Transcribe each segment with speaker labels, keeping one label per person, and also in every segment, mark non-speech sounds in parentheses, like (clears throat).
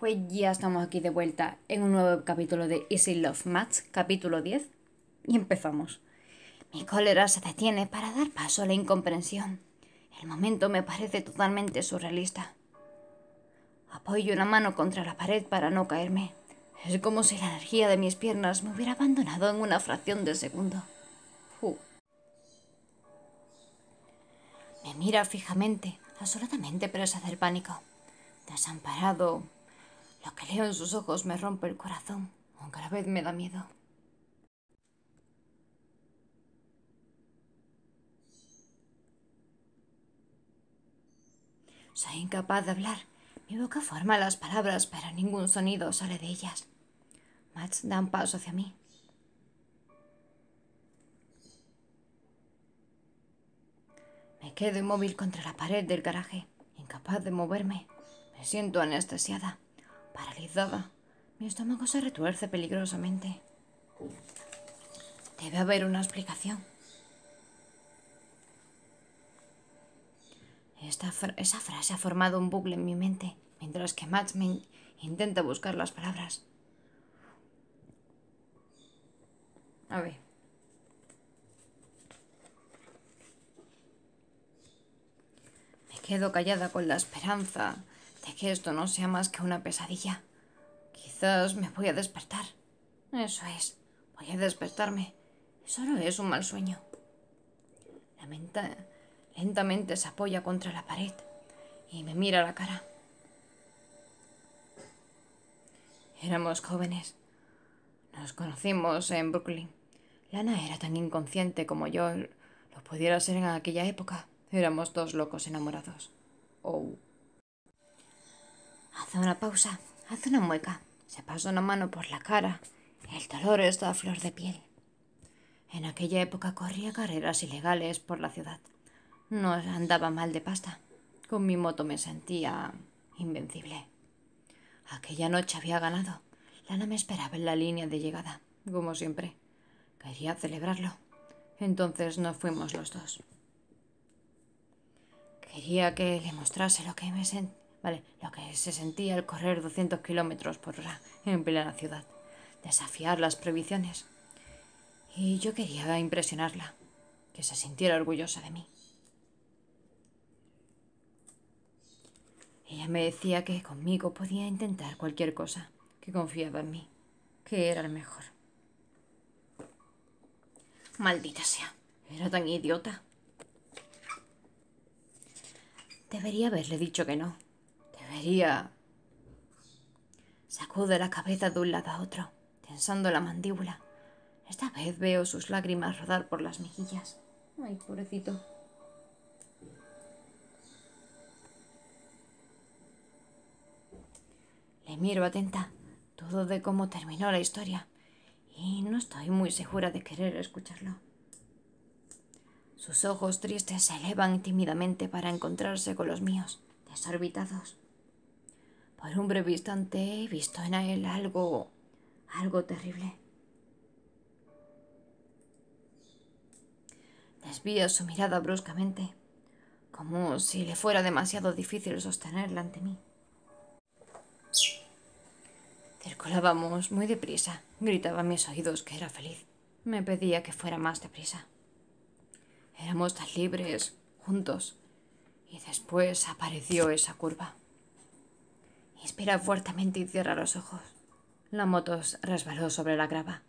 Speaker 1: Pues ya estamos aquí de vuelta en un nuevo capítulo de Easy Love Match, capítulo 10, y empezamos. Mi cólera se detiene para dar paso a la incomprensión. El momento me parece totalmente surrealista. Apoyo una mano contra la pared para no caerme. Es como si la energía de mis piernas me hubiera abandonado en una fracción de segundo. Me mira fijamente, absolutamente presa del pánico. Desamparado, lo que leo en sus ojos me rompe el corazón, aunque a la vez me da miedo. Soy incapaz de hablar. Mi boca forma las palabras, pero ningún sonido sale de ellas. Max da un paso hacia mí. Me quedo inmóvil contra la pared del garaje, incapaz de moverme. Me siento anestesiada. Paralizada. Mi estómago se retuerce peligrosamente. Debe haber una explicación. esa frase ha formado un bucle en mi mente, mientras que Max me intenta buscar las palabras. A ver. Me quedo callada con la esperanza de que esto no sea más que una pesadilla. Quizás me voy a despertar. Eso es, voy a despertarme. Solo es un mal sueño. lentamente se apoya contra la pared y me mira la cara. Éramos jóvenes. Nos conocimos en Brooklyn. Lana era tan inconsciente como yo lo pudiera ser en aquella época. Éramos dos locos enamorados. Oh. Hace una pausa, hace una mueca, se pasa una mano por la cara. El dolor está a flor de piel. En aquella época corría carreras ilegales por la ciudad. No andaba mal de pasta. Con mi moto me sentía invencible. Aquella noche había ganado. Lana me esperaba en la línea de llegada, como siempre. Quería celebrarlo. Entonces nos fuimos los dos. Quería que le mostrase lo que me sentía ¿vale? Lo que se sentía al correr 200 kilómetros por hora en plena ciudad. Desafiar las previsiones. Y yo quería impresionarla, que se sintiera orgullosa de mí. Ella me decía que conmigo podía intentar cualquier cosa, que confiaba en mí, que era el mejor. Maldita sea, era tan idiota. Debería haberle dicho que no, Debería... Sacude la cabeza de un lado a otro, tensando la mandíbula. Esta vez veo sus lágrimas rodar por las mejillas. Ay, pobrecito. Le miro atenta. Dudo de cómo terminó la historia. Y no estoy muy segura de querer escucharlo. Sus ojos tristes se elevan tímidamente para encontrarse con los míos, desorbitados. Por un breve instante he visto en él algo, algo terrible. Desvía su mirada bruscamente, como si le fuera demasiado difícil sostenerla ante mí. Circulábamos muy deprisa. Gritaba a mis oídos que era feliz. Me pedía que fuera más deprisa. Éramos tan libres, juntos. Y después apareció esa curva. Inspira fuertemente y cierra los ojos. La moto resbaló sobre la grava.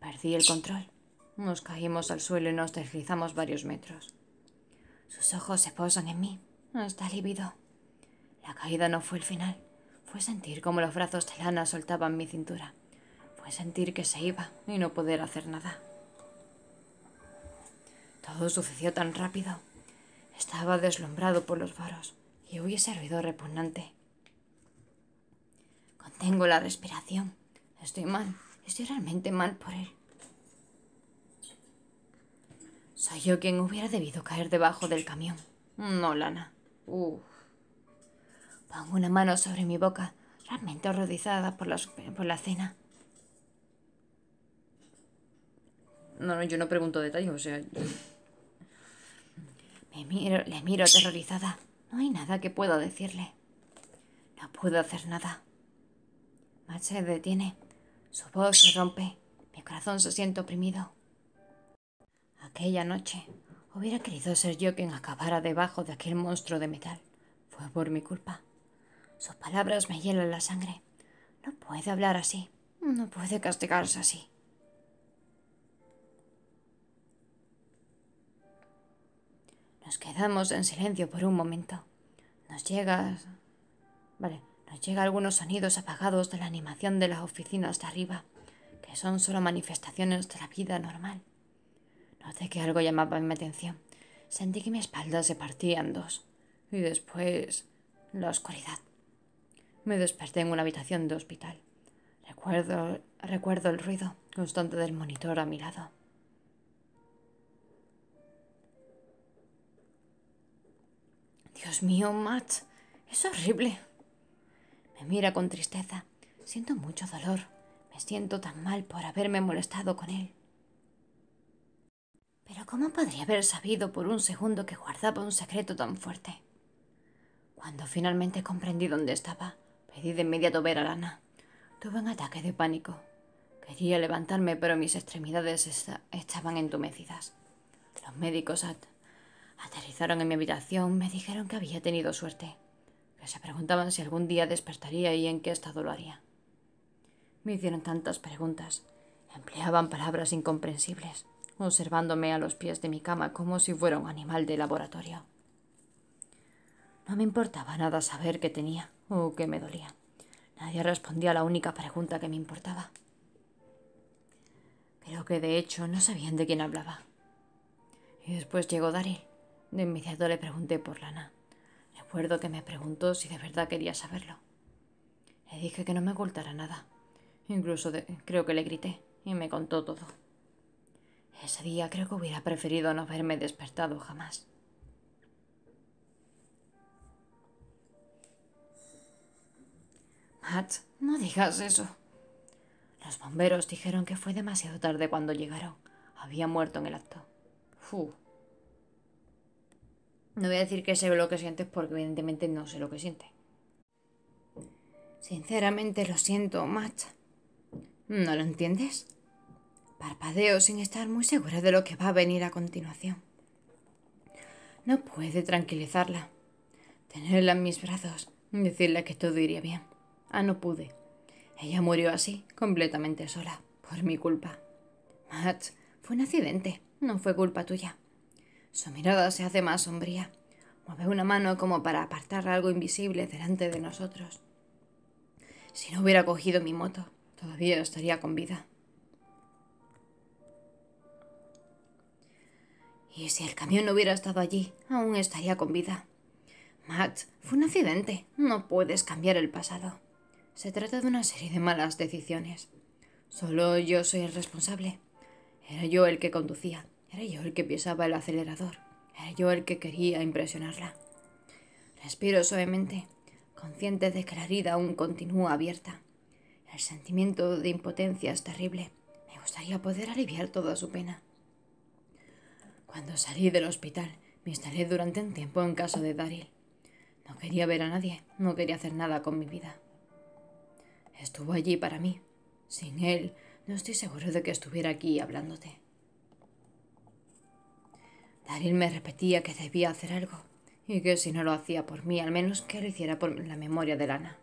Speaker 1: Perdí el control. Nos caímos al suelo y nos deslizamos varios metros. Sus ojos se posan en mí. Está lívido. La caída no fue el final. Fue sentir como los brazos de lana soltaban mi cintura. Fue sentir que se iba y no poder hacer nada. Todo sucedió tan rápido. Estaba deslumbrado por los varos. y hubiese ese ruido repugnante. Tengo la respiración. Estoy mal. Estoy realmente mal por él. Soy yo quien hubiera debido caer debajo del camión. No, Lana. Pongo una mano sobre mi boca, realmente horrorizada por, por la cena. No, no, yo no pregunto detalles, o sea... miro, le miro aterrorizada. No hay nada que pueda decirle. No puedo hacer nada. Matt se detiene. Su voz se rompe. Mi corazón se siente oprimido. Aquella noche hubiera querido ser yo quien acabara debajo de aquel monstruo de metal. Fue por mi culpa. Sus palabras me hielan la sangre. No puede hablar así. No puede castigarse así. Nos quedamos en silencio por un momento. Nos llega... Vale nos llega algunos sonidos apagados de la animación de las oficinas de arriba, que son solo manifestaciones de la vida normal. Noté que algo llamaba mi atención. Sentí que mi espalda se partía en dos. Y después... la oscuridad. Me desperté en una habitación de hospital. Recuerdo, recuerdo el ruido constante del monitor a mi lado. Dios mío, Matt, es horrible. Me mira con tristeza. Siento mucho dolor. Me siento tan mal por haberme molestado con él. Pero ¿cómo podría haber sabido por un segundo que guardaba un secreto tan fuerte? Cuando finalmente comprendí dónde estaba, pedí de inmediato ver a Lana. Tuve un ataque de pánico. Quería levantarme, pero mis extremidades estaban entumecidas. Los médicos aterrizaron en mi habitación, me dijeron que había tenido suerte se preguntaban si algún día despertaría y en qué estado lo haría. Me hicieron tantas preguntas. Empleaban palabras incomprensibles, observándome a los pies de mi cama como si fuera un animal de laboratorio. No me importaba nada saber qué tenía o qué me dolía. Nadie respondía a la única pregunta que me importaba. Creo que de hecho no sabían de quién hablaba. Y después llegó Daryl. De inmediato le pregunté por Lana. Recuerdo que me preguntó si de verdad quería saberlo. Le dije que no me ocultara nada. Incluso creo que le grité y me contó todo. Ese día creo que hubiera preferido no haberme despertado jamás. Matt, no digas eso. Los bomberos dijeron que fue demasiado tarde cuando llegaron. Había muerto en el acto. Uf. No voy a decir que sé lo que sientes porque evidentemente no sé lo que sientes. Sinceramente lo siento, Matt. ¿No lo entiendes? Parpadeo sin estar muy segura de lo que va a venir a continuación. No puede tranquilizarla. Tenerla en mis brazos. Decirle que todo iría bien. Ah, no pude. Ella murió así, completamente sola, por mi culpa. Matt, fue un accidente, no fue culpa tuya. Su mirada se hace más sombría. Mueve una mano como para apartar algo invisible delante de nosotros. Si no hubiera cogido mi moto, todavía estaría con vida. Y si el camión no hubiera estado allí, aún estaría con vida. Max, fue un accidente. No puedes cambiar el pasado. Se trata de una serie de malas decisiones. Solo yo soy el responsable. Era yo el que conducía. Era yo el que pisaba el acelerador. Era yo el que quería impresionarla. Respiro suavemente, consciente de que la herida aún continúa abierta. El sentimiento de impotencia es terrible. Me gustaría poder aliviar toda su pena. Cuando salí del hospital, me instalé durante un tiempo en casa de Daryl. No quería ver a nadie, no quería hacer nada con mi vida. Estuvo allí para mí. Sin él, no estoy seguro de que estuviera aquí hablándote. Daryl me repetía que debía hacer algo, y que si no lo hacía por mí, al menos que lo hiciera por la memoria de Lana.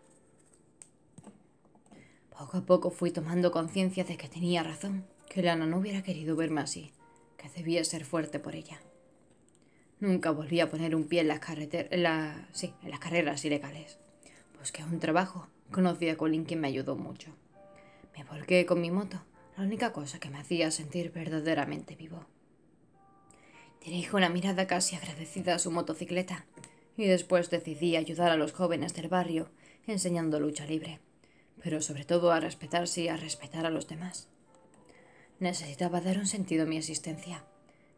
Speaker 1: Poco a poco fui tomando conciencia de que tenía razón, que Lana no hubiera querido verme así, que debía ser fuerte por ella. Nunca volví a poner un pie en las, las carreras ilegales. Busqué pues un trabajo, conocí a Colin quien me ayudó mucho. Me volqué con mi moto, la única cosa que me hacía sentir verdaderamente vivo. Dirijo una mirada casi agradecida a su motocicleta y después decidí ayudar a los jóvenes del barrio enseñando lucha libre, pero sobre todo a respetarse y a respetar a los demás. Necesitaba dar un sentido a mi existencia,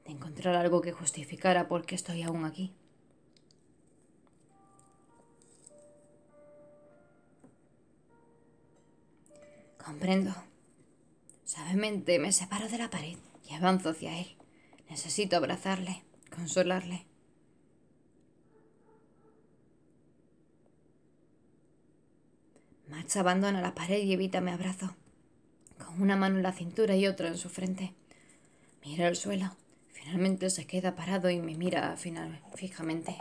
Speaker 1: de encontrar algo que justificara por qué estoy aún aquí. Comprendo. Suavemente me separo de la pared y avanzo hacia él. Necesito abrazarle, consolarle. Marcha, abandona la pared y evita mi abrazo, con una mano en la cintura y otra en su frente. Mira el suelo. Finalmente se queda parado y me mira fijamente.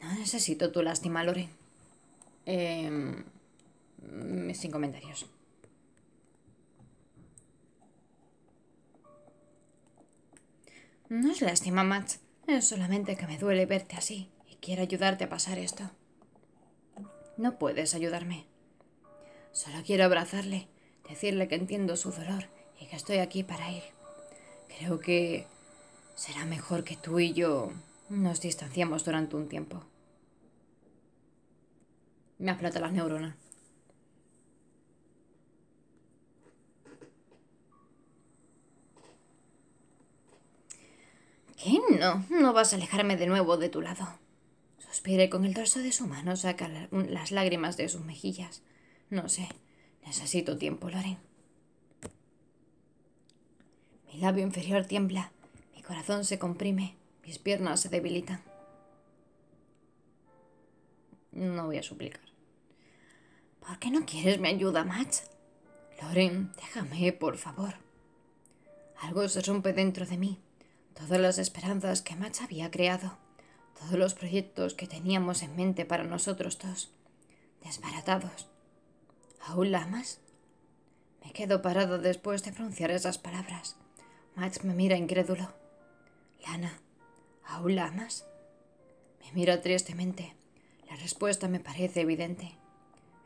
Speaker 1: No necesito tu lástima, Lore. Em, sin comentarios. No es lástima, Matt. Es solamente que me duele verte así y quiero ayudarte a pasar esto. No puedes ayudarme. Solo quiero abrazarle, decirle que entiendo su dolor y que estoy aquí para él. Creo que será mejor que tú y yo nos distanciemos durante un tiempo. Me aplata las neuronas. qué no? No vas a alejarme de nuevo de tu lado. Suspire con el dorso de su mano, saca las lágrimas de sus mejillas. No sé, necesito tiempo, Loren. Mi labio inferior tiembla, mi corazón se comprime, mis piernas se debilitan. No voy a suplicar. ¿Por qué no quieres mi ayuda, Max? Loren, déjame, por favor. Algo se rompe dentro de mí todas las esperanzas que Match había creado, todos los proyectos que teníamos en mente para nosotros dos, desbaratados. ¿Aún la Me quedo parado después de pronunciar esas palabras. Match me mira incrédulo. Lana, ¿aún la amas? Me mira tristemente. La respuesta me parece evidente.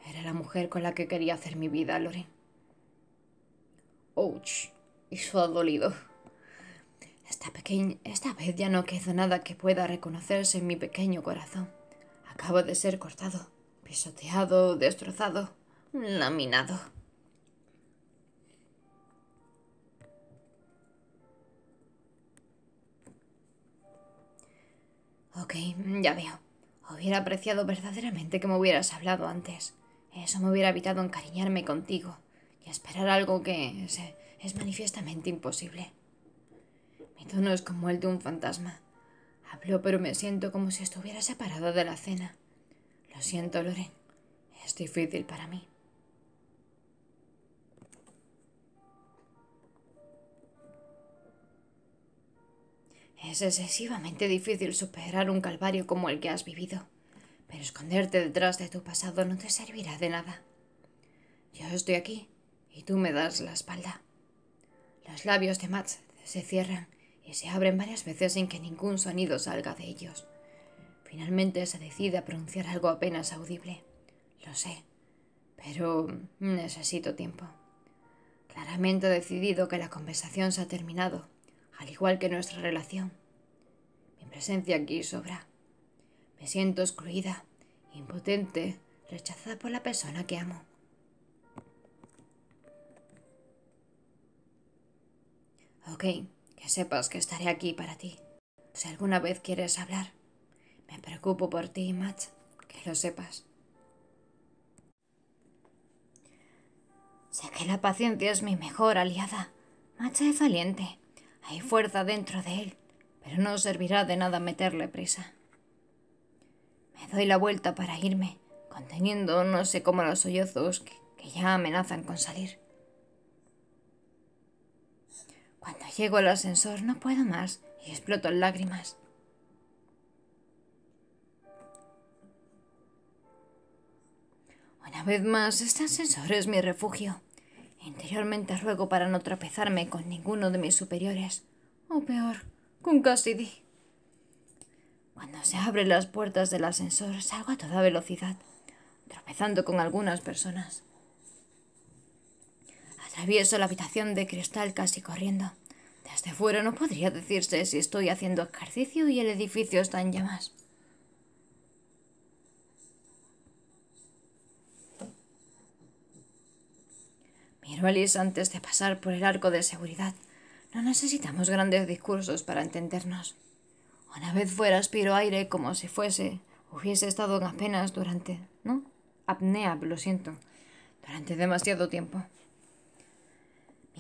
Speaker 1: Era la mujer con la que quería hacer mi vida, Loren. Ouch, ha dolido. Esta, vez ya no quedó nada que pueda reconocerse en mi pequeño corazón. Acabo de ser cortado, pisoteado, destrozado, laminado. Ok, ya veo. Hubiera apreciado verdaderamente que me hubieras hablado antes. Eso me hubiera evitado encariñarme contigo y esperar algo que es, es manifiestamente imposible. Mi tono es como el de un fantasma. Hablo, pero me siento como si estuviera separado de la cena. Lo siento, Loren. Es difícil para mí. Es excesivamente difícil superar un calvario como el que has vivido, pero esconderte detrás de tu pasado no te servirá de nada. Yo estoy aquí y tú me das la espalda. Los labios de Matt se cierran se abren varias veces sin que ningún sonido salga de ellos. Finalmente se decide a pronunciar algo apenas audible. Lo sé, pero necesito tiempo. Claramente he decidido que la conversación se ha terminado, al igual que nuestra relación. Mi presencia aquí sobra. Me siento excluida, impotente, rechazada por la persona que amo. Ok, que sepas que estaré aquí para ti. Si alguna vez quieres hablar, me preocupo por ti, Match, que lo sepas. Sé que la paciencia es mi mejor aliada. Match es valiente. Hay fuerza dentro de él, pero no servirá de nada meterle prisa. Me doy la vuelta para irme, conteniendo no sé cómo los sollozos que ya amenazan con salir. Cuando llego al ascensor no puedo más y exploto en lágrimas. Una vez más, este ascensor es mi refugio. Interiormente ruego para no tropezarme con ninguno de mis superiores, o peor, con Cassidy. Cuando se abren las puertas del ascensor, salgo a toda velocidad, tropezando con algunas personas. Travieso la habitación de cristal casi corriendo. Desde fuera no podría decirse si estoy haciendo ejercicio y el edificio está en llamas. Miro a antes de pasar por el arco de seguridad. No necesitamos grandes discursos para entendernos. Una vez fuera aspiro aire como si fuese, hubiese estado en apenas durante, ¿no? Apnea, lo siento, durante demasiado tiempo.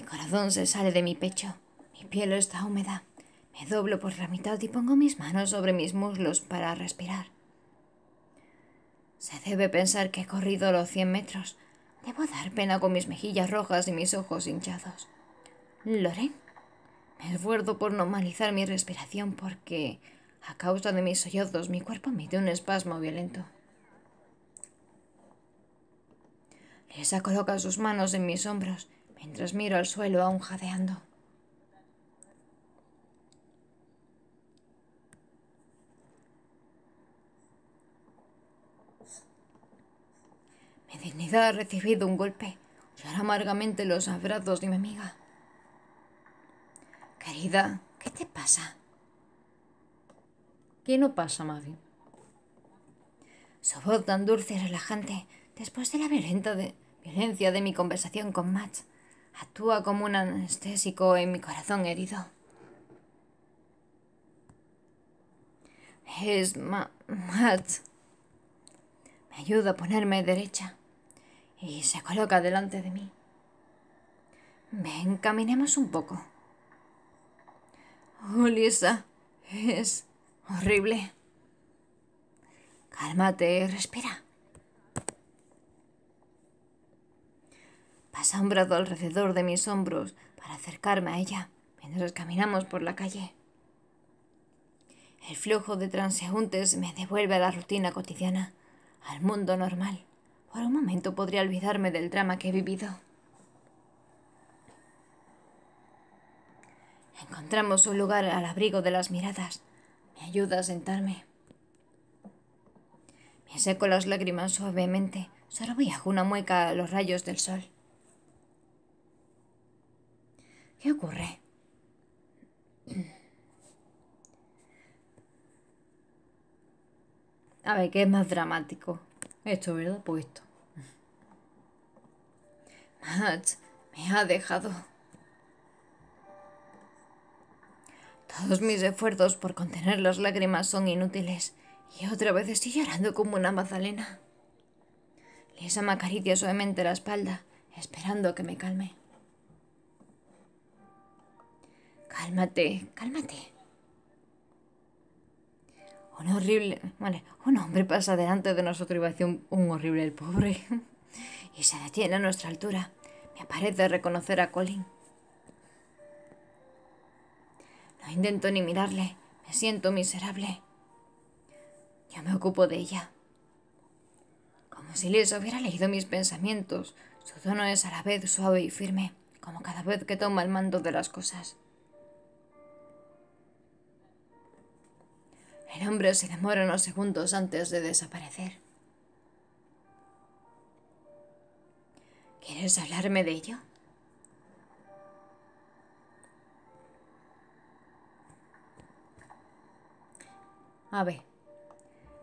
Speaker 1: Mi corazón se sale de mi pecho. Mi piel está húmeda. Me doblo por la mitad y pongo mis manos sobre mis muslos para respirar. Se debe pensar que he corrido los cien metros. Debo dar pena con mis mejillas rojas y mis ojos hinchados. Loren, me esfuerzo por normalizar mi respiración porque, a causa de mis sollozos, mi cuerpo emite un espasmo violento. Lisa coloca sus manos en mis hombros mientras miro al suelo aún jadeando. Mi dignidad ha recibido un golpe. llora amargamente los abrazos de mi amiga. Querida, ¿qué te pasa? ¿Qué no pasa, Mavi? Su voz tan dulce y relajante, después de la violenta violencia de mi conversación con Matt, Actúa como un anestésico en mi corazón herido. Es más, Matt. Me ayuda a ponerme derecha y se coloca delante de mí. Ven, caminemos un poco. Oh, es horrible. Cálmate, respira. Pasa un brazo alrededor de mis hombros para acercarme a ella mientras caminamos por la calle. El flujo de transeúntes me devuelve a la rutina cotidiana, al mundo normal. Por un momento podría olvidarme del drama que he vivido. Encontramos un lugar al abrigo de las miradas. Me ayuda a sentarme. Me seco las lágrimas suavemente. Solo voy a una mueca a los rayos del sol. ¿Qué ocurre? (clears throat) A ver, ¿qué es más dramático? Esto, ¿verdad? Pues esto. me ha dejado. Todos mis esfuerzos por contener las lágrimas son inútiles y otra vez estoy llorando como una mazalena. Lisa me acaricia suavemente la espalda, esperando que me calme. Cálmate, cálmate. Un horrible. un hombre pasa delante de nosotros y va a un, horrible el pobre. (laughs) y se detiene a nuestra altura. Me parece reconocer a Colin. No intento ni mirarle. Me siento miserable. Yo me ocupo de ella. Como si les hubiera leído mis pensamientos. Su tono es a la vez suave y firme, como cada vez que toma el mando de las cosas. El hombre se demora unos segundos antes de desaparecer. ¿Quieres hablarme de ello? A ver.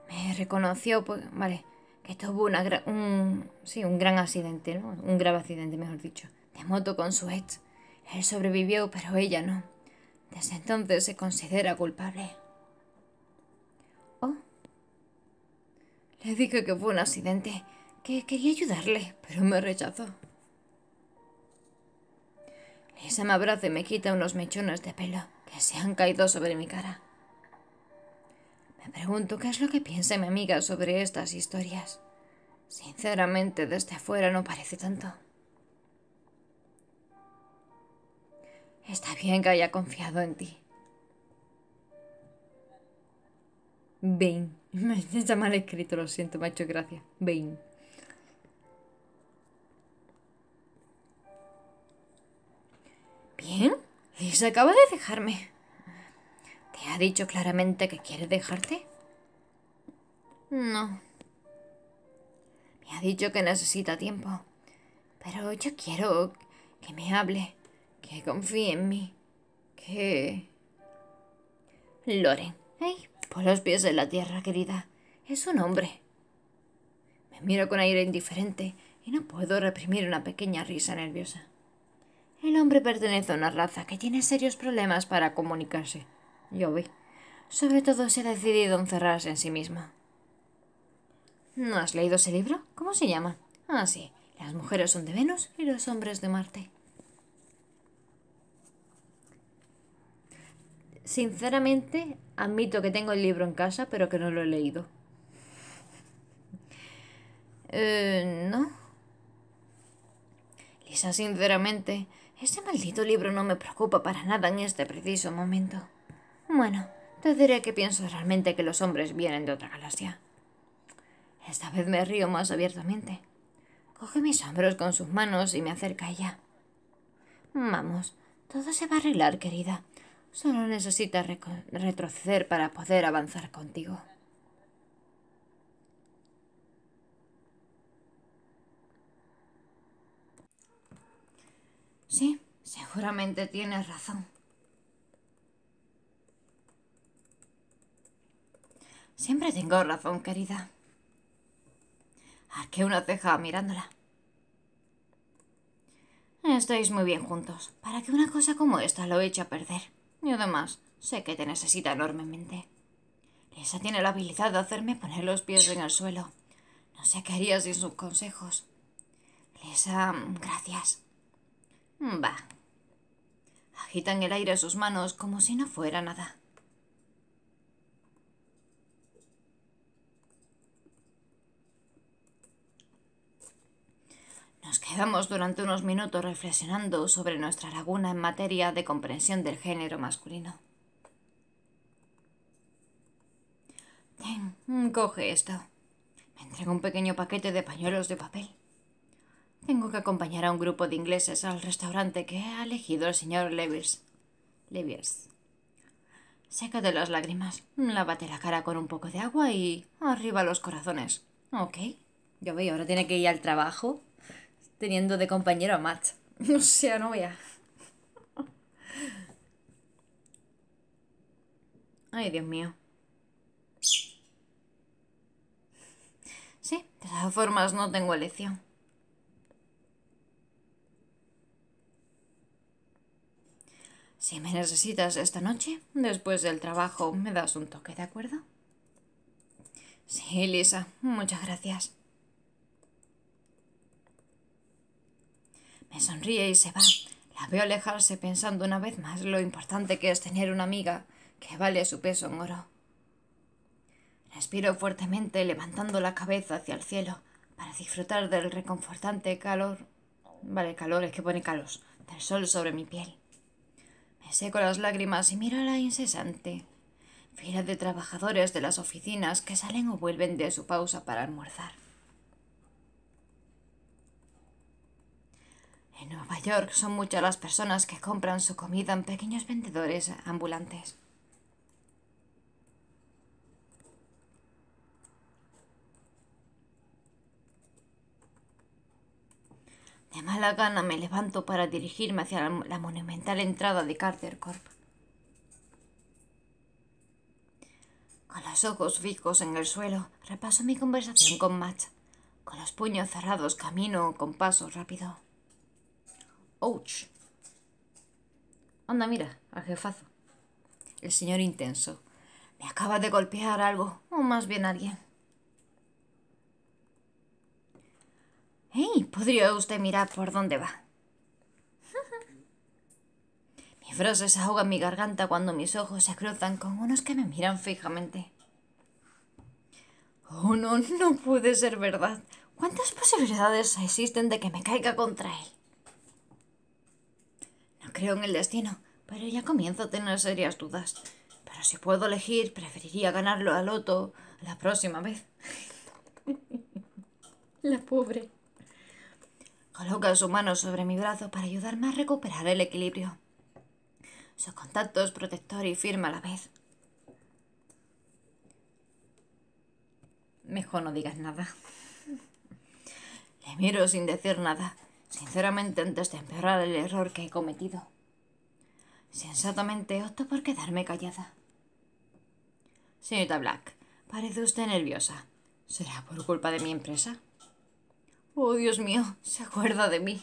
Speaker 1: Me reconoció, pues, vale, que tuvo una un, un gran accidente, ¿no? Un grave accidente, mejor dicho, de moto con su ex. Él sobrevivió, pero ella no. Desde entonces se considera culpable. Le dije que fue un accidente, que quería ayudarle, pero me rechazó. Lisa me abraza y me quita unos mechones de pelo que se han caído sobre mi cara. Me pregunto qué es lo que piensa mi amiga sobre estas historias. Sinceramente, desde afuera no parece tanto. Está bien que haya confiado en ti. 20 me Está mal escrito, lo siento, me ha hecho gracia. Bien. Bien, Liz acaba de dejarme. ¿Te ha dicho claramente que quiere dejarte? No. Me ha dicho que necesita tiempo. Pero yo quiero que me hable, que confíe en mí, que... Loren, ¿eh? Por los pies de la tierra, querida. Es un hombre. Me miro con aire indiferente y no puedo reprimir una pequeña risa nerviosa. El hombre pertenece a una raza que tiene serios problemas para comunicarse. Yo vi. Sobre todo se ha decidido encerrarse en sí misma. ¿No has leído ese libro? ¿Cómo se llama? Ah, sí. Las mujeres son de Venus y los hombres de Marte. Sinceramente, admito que tengo el libro en casa, pero que no lo he leído. Eh, no. Lisa, sinceramente, ese maldito libro no me preocupa para nada en este preciso momento. Bueno, te diré que pienso realmente que los hombres vienen de otra galaxia. Esta vez me río más abiertamente. Coge mis hombros con sus manos y me acerca a ella. Vamos, todo se va a arreglar, querida. Solo necesitas retroceder para poder avanzar contigo. Sí, seguramente tienes razón. Siempre tengo razón, querida. Arqué una ceja mirándola. Estáis muy bien juntos, para que una cosa como esta lo eche a perder. Y además, sé que te necesita enormemente. Lisa tiene la habilidad de hacerme poner los pies en el suelo. No sé qué haría sin sus consejos. Lisa, gracias. Va. Agitan el aire sus manos como si no fuera nada. Nos quedamos durante unos minutos reflexionando sobre nuestra laguna en materia de comprensión del género masculino. Ten, mm, coge esto. Me entrega un pequeño paquete de pañuelos de papel. Tengo que acompañar a un grupo de ingleses al restaurante que ha elegido el señor Leviers. Leviers. Sécate las lágrimas, lávate la cara con un poco de agua y arriba los corazones. Ok. Yo veo, ahora tiene que ir al trabajo teniendo de compañero a Matt. (laughs) O sea, novia. Ay, Dios mío. Sí, de todas formas no tengo elección. Si me necesitas esta noche, después del trabajo, me das un toque, ¿de acuerdo? Sí, Lisa, muchas gracias. Me sonríe y se va. La veo alejarse pensando una vez más lo importante que es tener una amiga que vale su peso en oro. Respiro fuertemente levantando la cabeza hacia el cielo para disfrutar del reconfortante calor. Vale, calor es que pone calos, del sol sobre mi piel. Me seco las lágrimas y miro a la incesante fila de trabajadores de las oficinas que salen o vuelven de su pausa para almorzar. En Nueva York son muchas las personas que compran su comida en pequeños vendedores ambulantes. De mala gana me levanto para dirigirme hacia la monumental entrada de Carter Corp. Con los ojos fijos en el suelo, repaso mi conversación con Match. Con los puños cerrados camino con paso rápido. Ouch. Anda, mira, al jefazo. El señor intenso. Me acaba de golpear algo, o más bien alguien. ¡Hey! ¿Podría usted mirar por dónde va? se ahoga ahogan mi garganta cuando mis ojos se cruzan con unos que me miran fijamente. Oh, no, no puede ser verdad. ¿Cuántas posibilidades existen de que me caiga contra él? creo en el destino, pero ya comienzo a tener serias dudas. Pero si puedo elegir, preferiría ganarlo al loto la próxima vez. la pobre. Coloca su mano sobre mi brazo para ayudarme a recuperar el equilibrio. Su contacto es protector y firme a la vez. Mejor no digas nada. Le miro sin decir nada. Sinceramente, antes de empeorar el error que he cometido, sensatamente opto por quedarme callada. Señorita Black, parece usted nerviosa. ¿Será por culpa de mi empresa? Oh, Dios mío, se acuerda de mí.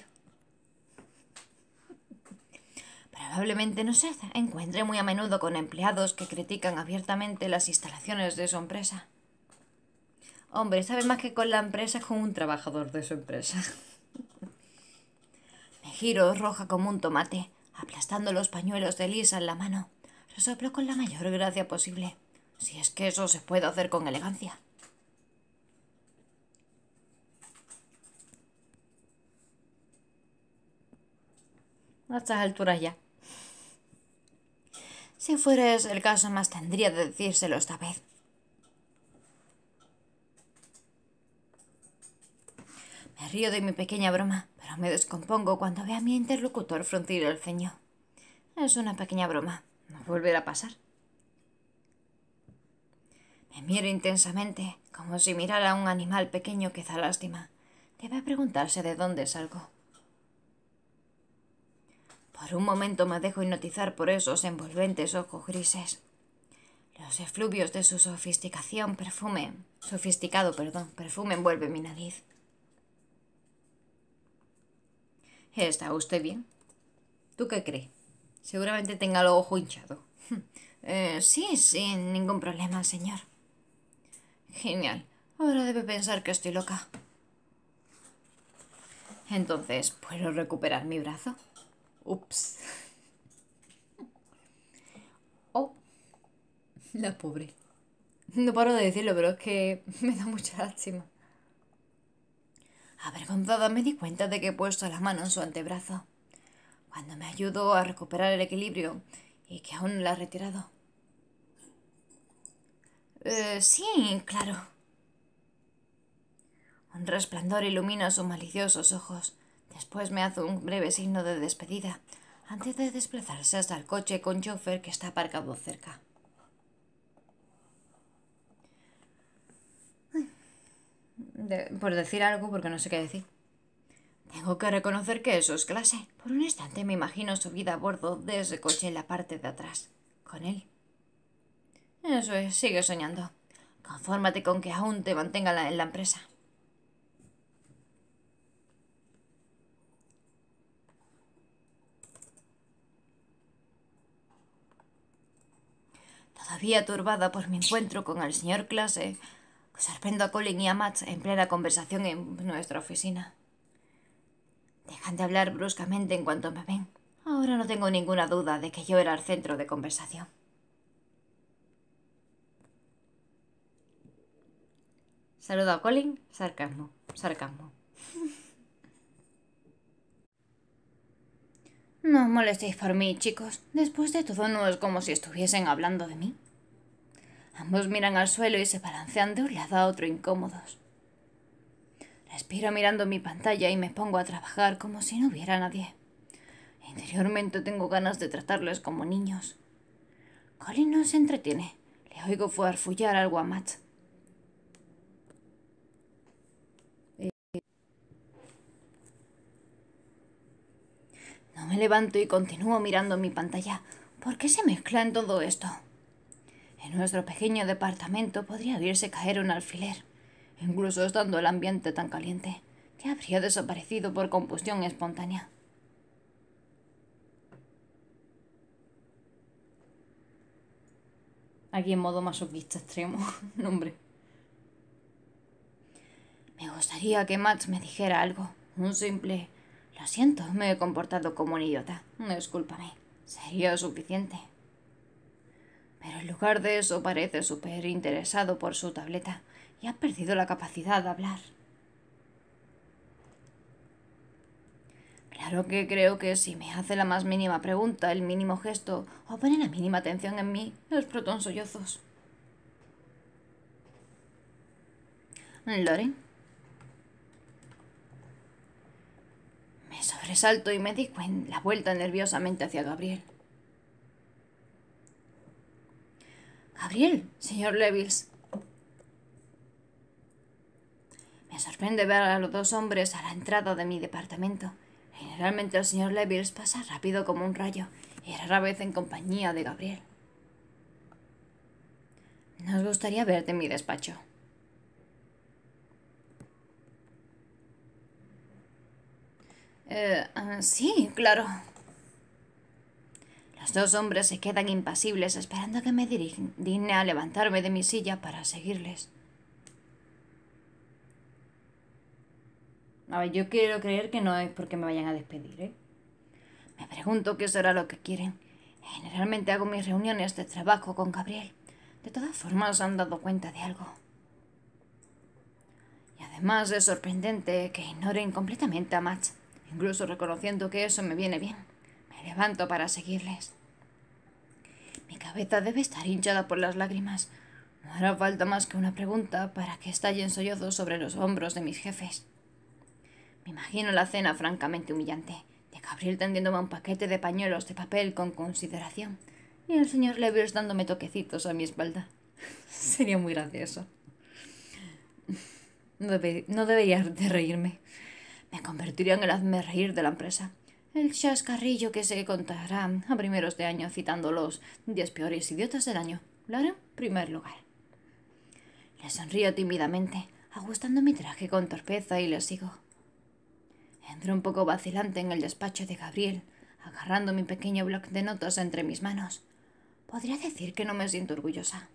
Speaker 1: Probablemente no se encuentre muy a menudo con empleados que critican abiertamente las instalaciones de su empresa. Hombre, sabe más que con la empresa con un trabajador de su empresa. Me Giro roja como un tomate, aplastando los pañuelos de Lisa en la mano. Resopló con la mayor gracia posible, si es que eso se puede hacer con elegancia. A estas alturas ya. Si fueras el caso, más tendría de decírselo esta vez. Me río de mi pequeña broma, pero me descompongo cuando ve a mi interlocutor fruncir el ceño. Es una pequeña broma, no volverá a pasar. Me miro intensamente, como si mirara a un animal pequeño que da lástima. Debe preguntarse de dónde salgo. Por un momento me dejo hipnotizar por esos envolventes ojos grises. Los efluvios de su sofisticación perfume, sofisticado, perdón, perfume envuelve mi nariz. ¿Está usted bien? ¿Tú qué crees? Seguramente tenga el ojo hinchado. (laughs) Eh, sí, sin ningún problema, señor. Genial. Ahora debe pensar que estoy loca. Entonces, ¿puedo recuperar mi brazo? Ups. (laughs) Oh. La pobre. No paro de decirlo, pero es que (laughs) me da mucha lástima. Avergonzada me di cuenta de que he puesto la mano en su antebrazo, cuando me ayudó a recuperar el equilibrio y que aún la ha retirado. Eh, sí, claro. Un resplandor ilumina sus maliciosos ojos. Después me hace un breve signo de despedida, antes de desplazarse hasta el coche con chofer que está aparcado cerca. por decir algo porque no sé qué decir. Tengo que reconocer que eso es clase. Por un instante me imagino su vida a bordo de ese coche en la parte de atrás, con él. Eso es, sigue soñando. Confórmate con que aún te mantenga en la empresa. Todavía turbada por mi encuentro con el señor clase, Sorprendo a Colin y a Matt en plena conversación en nuestra oficina. Dejan de hablar bruscamente en cuanto me ven. Ahora no tengo ninguna duda de que yo era el centro de conversación. Saludo a Colin, sarcasmo, sarcasmo. No molestéis por mí, chicos. Después de todo no es como si estuviesen hablando de mí. Ambos miran al suelo y se balancean de un lado a otro incómodos. Respiro mirando mi pantalla y me pongo a trabajar como si no hubiera nadie. Interiormente tengo ganas de tratarles como niños. Colin no se entretiene. Le oigo farfullar algo a Matt. No me levanto y continúo mirando mi pantalla. ¿Por qué se mezcla en todo esto? En nuestro pequeño departamento podría oírse caer un alfiler, incluso estando el ambiente tan caliente, que habría desaparecido por combustión espontánea. Aquí en modo más masoquista extremo, (laughs) nombre. Me gustaría que Max me dijera algo. Un simple... Lo siento, me he comportado como un idiota. Discúlpame. Sería suficiente pero en lugar de eso parece súper interesado por su tableta y ha perdido la capacidad de hablar. Claro que creo que si me hace la más mínima pregunta, el mínimo gesto o pone la mínima atención en mí, los protón sollozos. Loren. Me sobresalto y me di la vuelta nerviosamente hacia Gabriel. Gabriel, señor Levils. Me sorprende ver a los dos hombres a la entrada de mi departamento. Generalmente el señor Levils pasa rápido como un rayo y rara vez en compañía de Gabriel. Nos gustaría verte en mi despacho. Eh, ah, sí, claro. Los dos hombres se quedan impasibles esperando que me digne a levantarme de mi silla para seguirles. A ver, yo quiero creer que no es porque me vayan a despedir, ¿eh? Me pregunto qué será lo que quieren. Generalmente hago mis reuniones de trabajo con Gabriel. De todas formas, han dado cuenta de algo. Y además es sorprendente que ignoren completamente a Max, incluso reconociendo que eso me viene bien. Me levanto para seguirles cabeza debe estar hinchada por las lágrimas. No hará falta más que una pregunta para que estallen sollozos sobre los hombros de mis jefes. Me imagino la cena francamente humillante, de Gabriel tendiéndome un paquete de pañuelos de papel con consideración, y el señor Leviers dándome toquecitos a mi espalda. (laughs) Sería muy gracioso. (laughs) No, no debería de reírme. Me convertiría en el hazme reír de la empresa. El chascarrillo que se contará a primeros de año citando los 10 peores idiotas del año. Loren, primer lugar. Le sonrío tímidamente, ajustando mi traje con torpeza y le sigo. Entro un poco vacilante en el despacho de Gabriel, agarrando mi pequeño bloc de notas entre mis manos. Podría decir que no me siento orgullosa.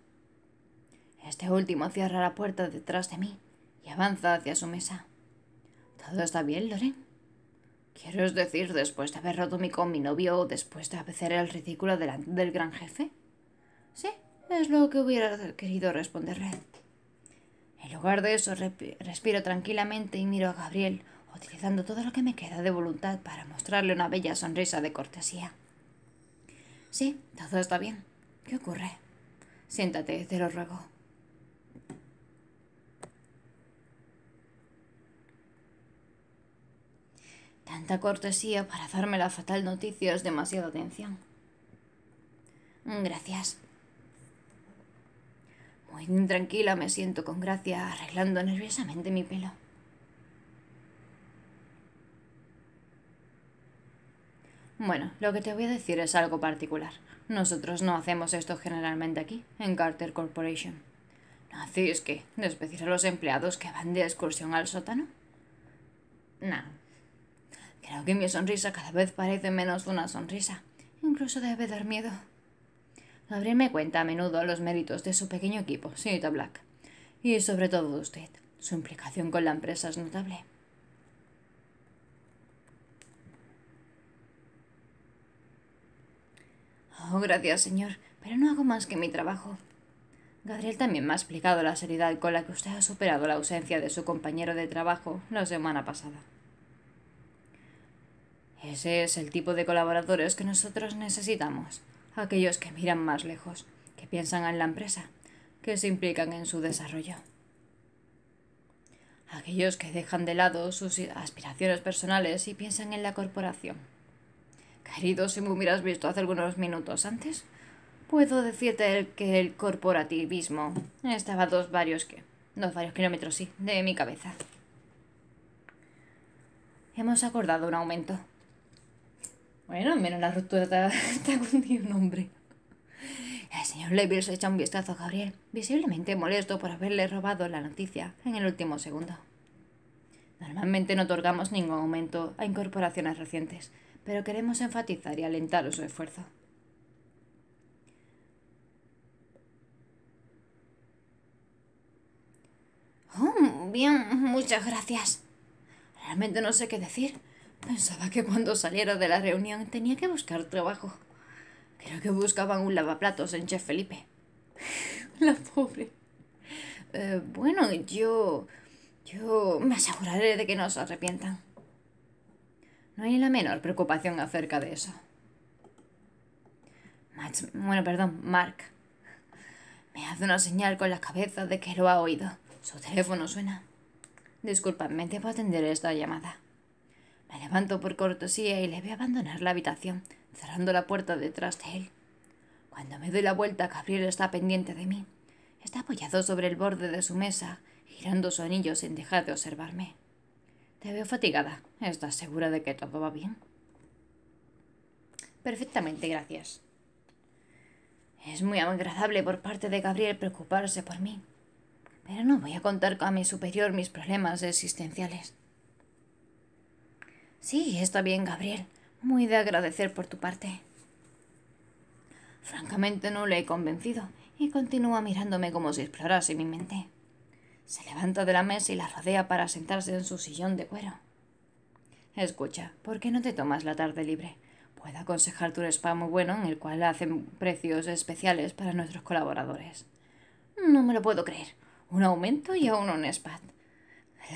Speaker 1: Este último cierra la puerta detrás de mí y avanza hacia su mesa. ¿Todo está bien, Loren? ¿Quieres decir después de haber roto mi con mi novio después de hacer el ridículo delante del gran jefe? Sí, es lo que hubiera querido responder Red. En lugar de eso, respiro tranquilamente y miro a Gabriel, utilizando todo lo que me queda de voluntad para mostrarle una bella sonrisa de cortesía. Sí, todo está bien. ¿Qué ocurre? Siéntate, te lo ruego. Tanta cortesía para darme la fatal noticia es demasiada atención. Mm, gracias. Muy tranquila me siento con gracia arreglando nerviosamente mi pelo. Bueno, lo que te voy a decir es algo particular. Nosotros no hacemos esto generalmente aquí, en Carter Corporation. ¿No hacéis qué? ¿Despedir a los empleados que van de excursión al sótano? No, que mi sonrisa cada vez parece menos una sonrisa. Incluso debe dar miedo. Gabriel me cuenta a menudo los méritos de su pequeño equipo, señorita Black. Y sobre todo de usted. Su implicación con la empresa es notable. Oh, gracias, señor, pero no hago más que mi trabajo. Gabriel también me ha explicado la seriedad con la que usted ha superado la ausencia de su compañero de trabajo la semana pasada. Ese es el tipo de colaboradores que nosotros necesitamos, aquellos que miran más lejos, que piensan en la empresa, que se implican en su desarrollo. Aquellos que dejan de lado sus aspiraciones personales y piensan en la corporación. Querido, si me hubieras visto hace algunos minutos antes, puedo decirte que el corporativismo estaba a dos varios dos varios kilómetros, sí, de mi cabeza. Hemos acordado un aumento, bueno, menos la ruptura está, (laughs) un hombre. El señor Leville se echa un vistazo a Gabriel, visiblemente molesto por haberle robado la noticia en el último segundo. Normalmente no otorgamos ningún aumento a incorporaciones recientes, pero queremos enfatizar y alentar su esfuerzo. Oh, bien, muchas gracias. Realmente no sé qué decir. Pensaba que cuando saliera de la reunión tenía que buscar trabajo. Creo que buscaban un lavaplatos en Chef Felipe. (laughs) la pobre. Eh, bueno, yo... Yo me aseguraré de que no se arrepientan. No hay la menor preocupación acerca de eso. bueno, perdón, Mark. Me hace una señal con la cabeza de que lo ha oído. Su teléfono suena. Disculpadme, debo atender esta llamada. Me levanto por cortesía y le veo abandonar la habitación, cerrando la puerta detrás de él. Cuando me doy la vuelta, Gabriel está pendiente de mí. Está apoyado sobre el borde de su mesa, girando su anillo sin dejar de observarme. Te veo fatigada. ¿Estás segura de que todo va bien? Perfectamente, gracias. Es muy agradable por parte de Gabriel preocuparse por mí, pero no voy a contar a mi superior mis problemas existenciales. Sí, está bien, Gabriel. Muy de agradecer por tu parte. Francamente no le he convencido y continúa mirándome como si explorase mi mente. Se levanta de la mesa y la rodea para sentarse en su sillón de cuero. Escucha, ¿por qué no te tomas la tarde libre? Puedo aconsejarte un spa muy bueno en el cual hacen precios especiales para nuestros colaboradores. No me lo puedo creer. Un aumento y aún un spa.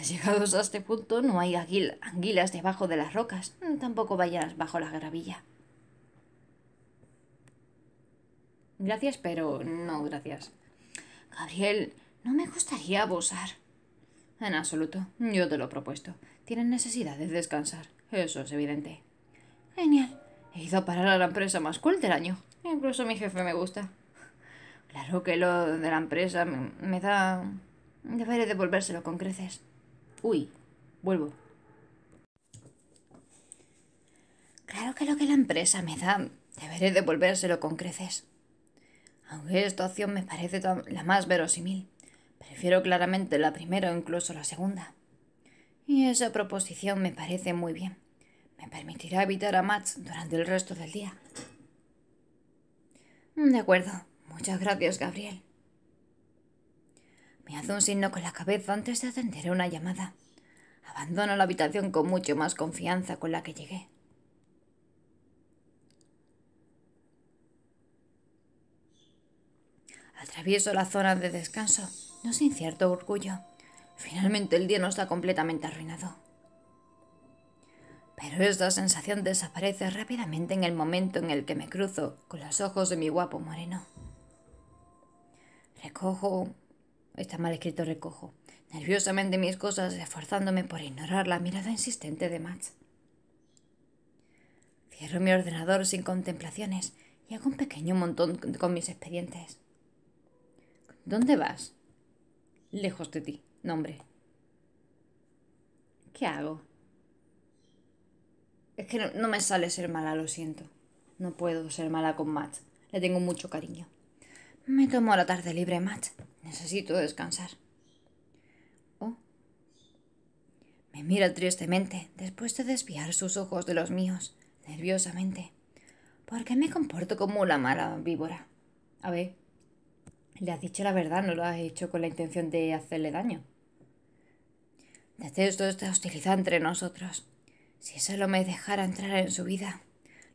Speaker 1: Llegados a este punto, no hay anguilas debajo de las rocas. Mm, tampoco vayas bajo la gravilla. Gracias, pero no gracias. Gabriel, no me gustaría abusar. En absoluto, yo te lo he propuesto. Tienen necesidad de descansar, eso es evidente. Genial, he ido a parar a la empresa más cool del año. Incluso mi jefe me gusta. Claro que lo de la empresa me, me da... Deberé devolvérselo con creces. Uy, vuelvo. Claro que lo que la empresa me da, deberé devolvérselo con creces. Aunque esta opción me parece la más verosímil, prefiero claramente la primera o incluso la segunda. Y esa proposición me parece muy bien. Me permitirá evitar a Max durante el resto del día. De acuerdo. Muchas gracias, Gabriel. Me hace un signo con la cabeza antes de atender una llamada. Abandono la habitación con mucho más confianza con la que llegué. Atravieso la zona de descanso, no sin cierto orgullo. Finalmente el día no está completamente arruinado. Pero esta sensación desaparece rápidamente en el momento en el que me cruzo con los ojos de mi guapo moreno. Recojo Está mal escrito recojo, nerviosamente mis cosas, esforzándome por ignorar la mirada insistente de Max. Cierro mi ordenador sin contemplaciones y hago un pequeño montón con mis expedientes. ¿Dónde vas? Lejos de ti, nombre. ¿Qué hago? Es que no, no me sale ser mala, lo siento. No puedo ser mala con Matt. Le tengo mucho cariño. Me tomo la tarde libre, Matt. Necesito descansar. Oh. Me mira tristemente, después de desviar sus ojos de los míos, nerviosamente. ¿Por qué me comporto como una mala víbora? A ver, le has dicho la verdad, no lo has hecho con la intención de hacerle daño. Detesto esta hostilidad entre nosotros. Si solo me dejara entrar en su vida,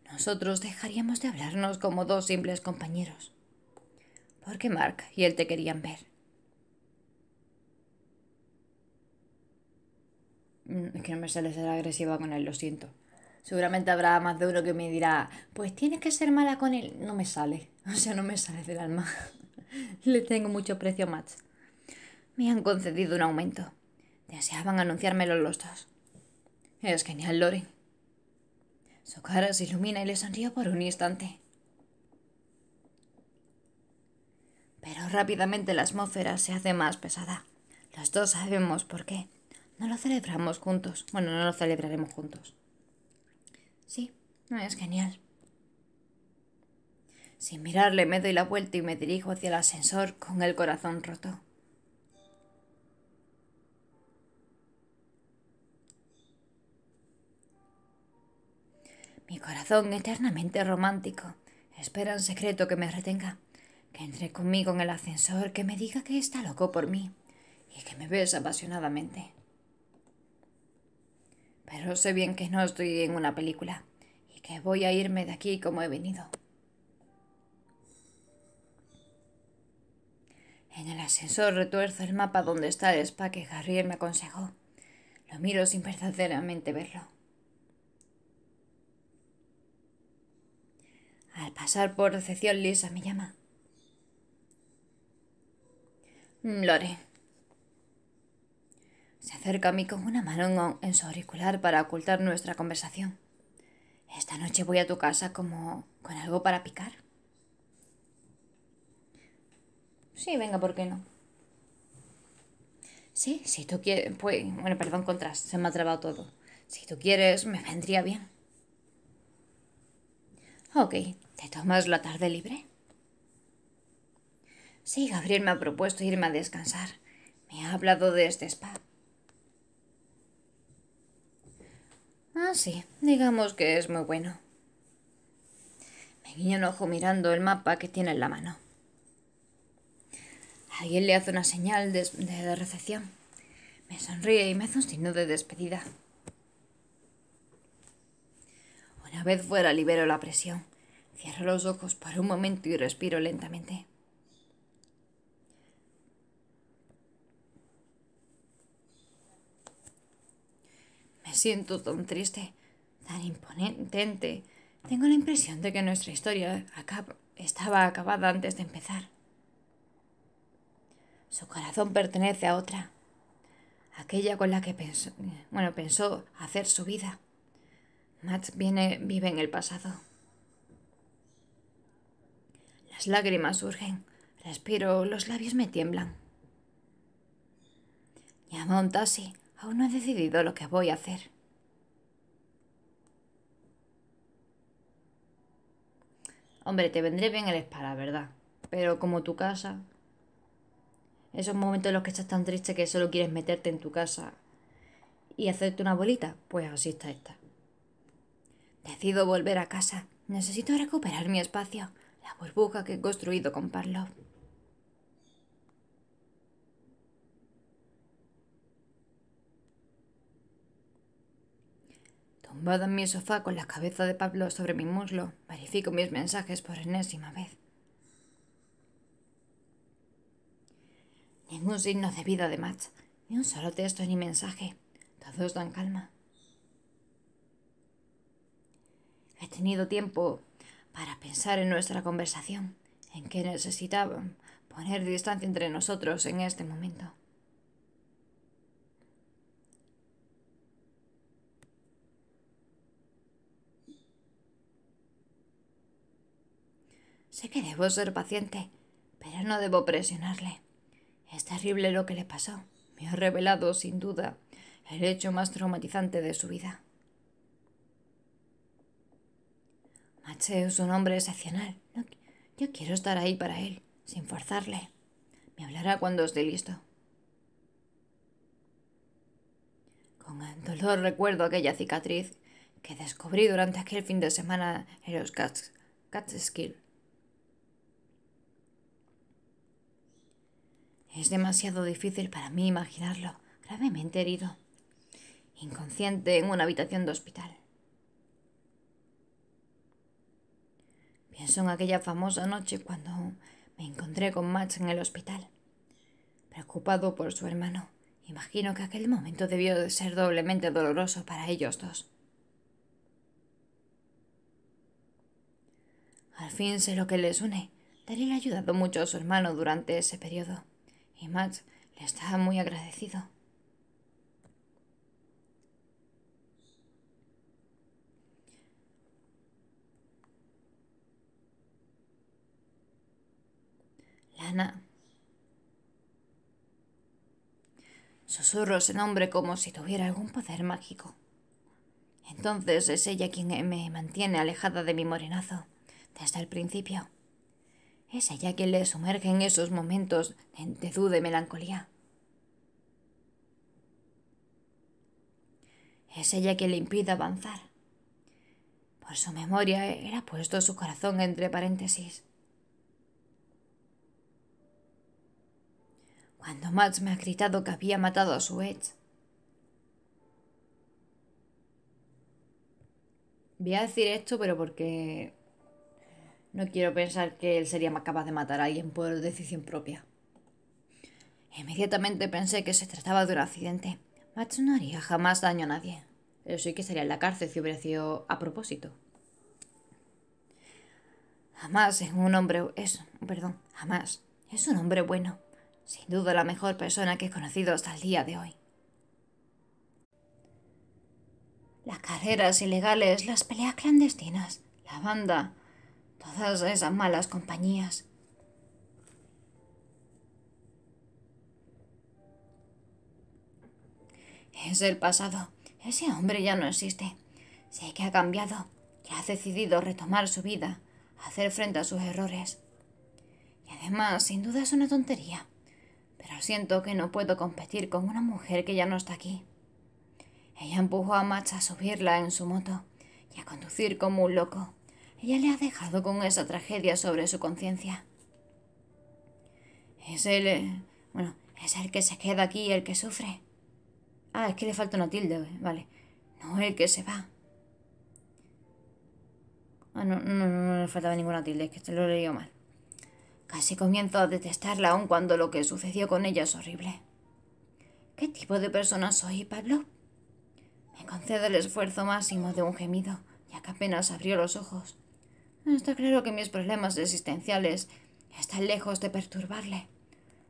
Speaker 1: nosotros dejaríamos de hablarnos como dos simples compañeros porque Mark y él te querían ver. Mm, es que no me sale ser agresiva con él, lo siento. Seguramente habrá más de uno que me dirá, pues tienes que ser mala con él. No me sale, (laughs) o sea, no me sale del alma. (laughs) Le tengo mucho precio a Me han concedido un aumento. Deseaban anunciármelo los dos. Es genial, Lori. Su cara se ilumina y le sonrío por un instante. Pero rápidamente la atmósfera se hace más pesada. Los dos sabemos por qué. No lo celebramos juntos. Bueno, no lo celebraremos juntos. Sí, no es genial. Sin mirarle me doy la vuelta y me dirijo hacia el ascensor con el corazón roto. Mi corazón eternamente romántico espera en secreto que me retenga que entre conmigo en el ascensor, que me diga que está loco por mí y que me ves apasionadamente. Pero sé bien que no estoy en una película y que voy a irme de aquí como he venido. En el ascensor retuerzo el mapa donde está el spa que Garrier me aconsejó. Lo miro sin verdaderamente verlo. Al pasar por recepción, Lisa me llama. Mm, Lore Se acerca a mí con una mano en su auricular para ocultar nuestra conversación. Esta noche voy a tu casa como con algo para picar. Sí, venga, ¿por qué no? Sí, si tú quieres... Pues, bueno, perdón, contras, se me ha trabado todo. Si tú quieres, me vendría bien. Ok, ¿te tomas la tarde libre? Sí, Gabriel me ha propuesto irme a descansar. Me ha hablado de este spa. Ah, sí, digamos que es muy bueno. Me guiño un ojo mirando el mapa que tiene en la mano. Alguien le hace una señal de, de recepción. Me sonríe y me hace un signo de despedida. Una vez fuera libero la presión. Cierro los ojos por un momento y respiro lentamente. siento tan triste, tan imponente. Tengo la impresión de que nuestra historia estaba acabada antes de empezar. Su corazón pertenece a otra, aquella con la que pensó, bueno, pensó hacer su vida. Matt viene, vive en el pasado. Las lágrimas surgen, respiro, los labios me tiemblan. Llama a un Aún no he decidido lo que voy a hacer. Hombre, te vendré bien el espada, verdad. Pero como tu casa... Esos momentos en los que estás tan triste que solo quieres meterte en tu casa y hacerte una bolita, pues así está esta. Decido volver a casa. Necesito recuperar mi espacio, la burbuja que he construido con Parlov. Tumbado en mi sofá con la cabeza de Pablo sobre mi muslo, verifico mis mensajes por enésima vez. Ningún signo de vida de Matt, ni un solo texto ni mensaje. Todos dan calma. He tenido tiempo para pensar en nuestra conversación, en que necesitaba poner distancia entre nosotros en este momento. Sé que debo ser paciente, pero no debo presionarle. Es terrible lo que le pasó. Me ha revelado, sin duda, el hecho más traumatizante de su vida. Macheo es un hombre excepcional. yo quiero estar ahí para él, sin forzarle. Me hablará cuando esté listo. Con dolor recuerdo aquella cicatriz que descubrí durante aquel fin de semana en los Catskill. Es demasiado difícil para mí imaginarlo, gravemente herido, inconsciente en una habitación de hospital. Pienso en aquella famosa noche cuando me encontré con Max en el hospital. Preocupado por su hermano, imagino que aquel momento debió de ser doblemente doloroso para ellos dos. Al fin sé lo que les une, de ha ayudado mucho a su hermano durante ese periodo y Max le estaba muy agradecido. Lana. Susurro ese nombre como si tuviera algún poder mágico. Entonces es ella quien me mantiene alejada de mi morenazo desde el principio. Es ella quien le sumerge en esos momentos de, de duda y melancolía. Es ella quien le impide avanzar. Por su memoria era puesto su corazón entre paréntesis. Cuando Max me ha gritado que había matado a su ex. Voy a decir esto, pero porque no quiero pensar que él sería capaz de matar a alguien por decisión propia. Inmediatamente pensé que se trataba de un accidente. Max no haría jamás daño a nadie. Pero sí que estaría en la cárcel si hubiera sido a propósito. Jamás es un hombre... perdón, jamás. Es un hombre bueno. Sin duda la mejor persona que he conocido hasta el día de hoy. Las carreras ilegales, las peleas clandestinas, la banda, Todas esas malas compañías. Es el pasado. Ese hombre ya no existe. Sé que ha cambiado, que ha decidido retomar su vida, hacer frente a sus errores. Y además, sin duda es una tontería. Pero siento que no puedo competir con una mujer que ya no está aquí. Ella empujó a Macha a subirla en su moto y a conducir como un loco. Ella le ha dejado con esa tragedia sobre su conciencia. Es él... Eh, bueno, es el que se queda aquí, el que sufre. Ah, es que le falta una tilde, vale. No el que se va. Ah, no, no, no, le faltaba ninguna tilde, es que te lo leído mal. Casi comienzo a detestarla aun cuando lo que sucedió con ella es horrible. ¿Qué tipo de persona soy, Pablo? Me concede el esfuerzo máximo de un gemido, ya que apenas abrió los ojos. Está claro que mis problemas existenciales están lejos de perturbarle,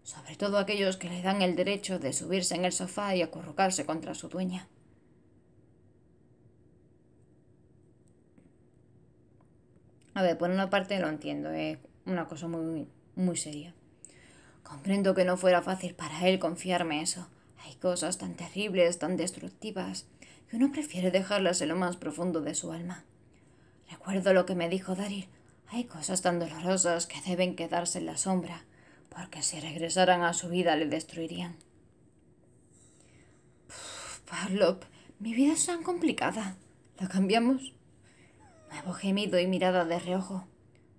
Speaker 1: sobre todo aquellos que le dan el derecho de subirse en el sofá y acurrucarse contra su dueña. A ver, por una parte lo entiendo, es ¿eh? una cosa muy, muy seria. Comprendo que no fuera fácil para él confiarme eso. Hay cosas tan terribles, tan destructivas, que uno prefiere dejarlas en lo más profundo de su alma. Recuerdo lo que me dijo Daryl. Hay cosas tan dolorosas que deben quedarse en la sombra, porque si regresaran a su vida le destruirían. Puf, Parlop, mi vida es tan complicada. ¿La cambiamos? Nuevo gemido y mirada de reojo.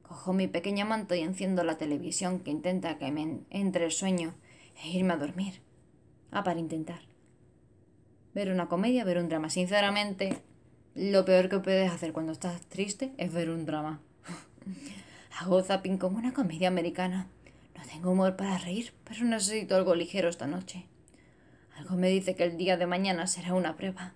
Speaker 1: Cojo mi pequeña manta y enciendo la televisión que intenta que me entre el sueño e irme a dormir. Ah, para intentar. Ver una comedia, ver un drama. Sinceramente, lo peor que puedes hacer cuando estás triste es ver un drama. (laughs) Hago zapping como una comedia americana. No tengo humor para reír, pero necesito algo ligero esta noche. Algo me dice que el día de mañana será una prueba.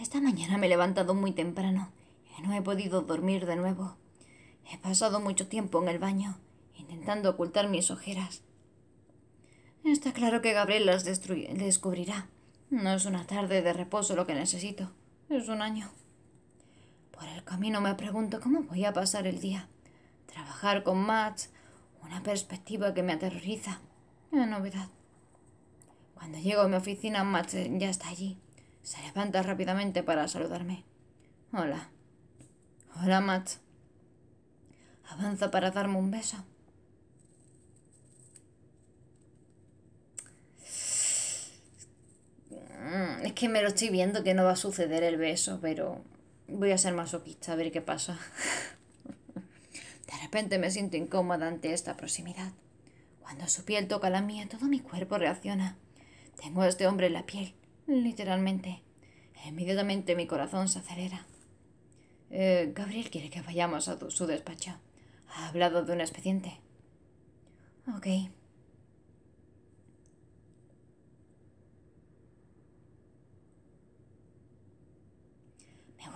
Speaker 1: Esta mañana me he levantado muy temprano y no he podido dormir de nuevo. He pasado mucho tiempo en el baño, intentando ocultar mis ojeras. Está claro que Gabriel las descubrirá. No es una tarde de reposo lo que necesito. Es un año. Por el camino me pregunto cómo voy a pasar el día. Trabajar con Max, una perspectiva que me aterroriza. Una novedad. Cuando llego a mi oficina, Max ya está allí. Se levanta rápidamente para saludarme. Hola. Hola, Max. Avanza para darme un beso. Mm, es que me lo estoy viendo que no va a suceder el beso, pero voy a ser masoquista a ver qué pasa. De repente me siento incómoda ante esta proximidad. Cuando su piel toca la mía, todo mi cuerpo reacciona. Tengo a este hombre en la piel, literalmente. Inmediatamente mi corazón se acelera. Eh, Gabriel quiere que vayamos a su despacho. Ha hablado de un expediente. Ok,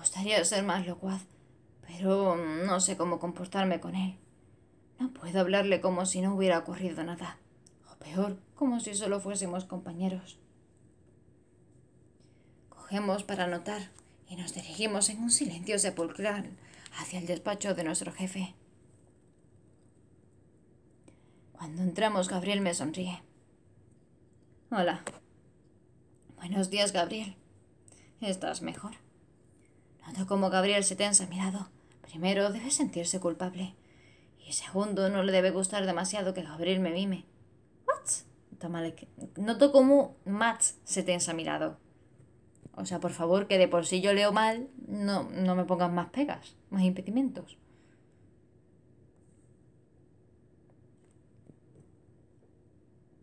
Speaker 1: Me gustaría ser más locuaz, pero no sé cómo comportarme con él. No puedo hablarle como si no hubiera ocurrido nada, o peor, como si solo fuésemos compañeros. Cogemos para anotar y nos dirigimos en un silencio sepulcral hacia el despacho de nuestro jefe. Cuando entramos, Gabriel me sonríe. Hola. Buenos días, Gabriel. ¿Estás mejor? Noto como Gabriel se tensa mirado. Primero, debe sentirse culpable. Y segundo, no le debe gustar demasiado que Gabriel me mime. ¿What? Noto como Matt se tensa mirado. O sea, por favor, que de por sí yo leo mal, no, no me pongas más pegas, más impedimentos.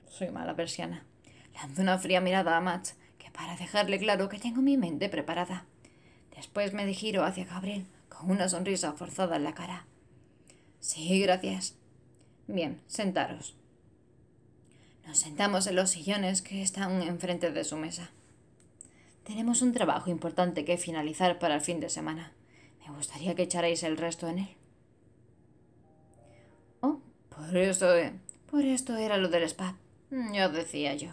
Speaker 1: Soy mala persiana. Lanzo una fría mirada a Matt, que para dejarle claro que tengo mi mente preparada. Después me giro hacia Gabriel con una sonrisa forzada en la cara. Sí, gracias. Bien, sentaros. Nos sentamos en los sillones que están enfrente de su mesa. Tenemos un trabajo importante que finalizar para el fin de semana. Me gustaría que echarais el resto en él. Oh, por eso, eh, por esto era lo del spa. Ya decía yo.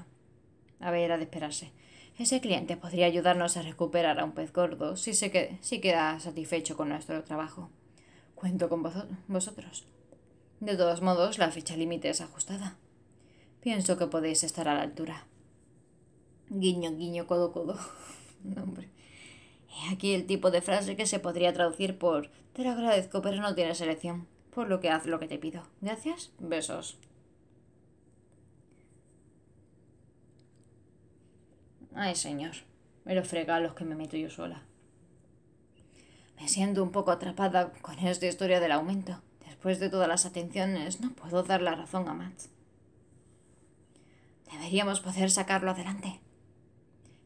Speaker 1: A ver, era de esperarse. Ese cliente podría ayudarnos a recuperar a un pez gordo si, se queda satisfecho con nuestro trabajo. Cuento con vosotros. De todos modos, la fecha límite es ajustada. Pienso que podéis estar a la altura. Guiño, guiño, codo, codo. (laughs) hombre. aquí el tipo de frase que se podría traducir por Te lo agradezco, pero no tienes elección, por lo que haz lo que te pido. Gracias, besos. Ay, señor, me lo los que me meto yo sola. Me siento un poco atrapada con esta historia del aumento. Después de todas las atenciones, no puedo dar la razón a Matt. Deberíamos poder sacarlo adelante.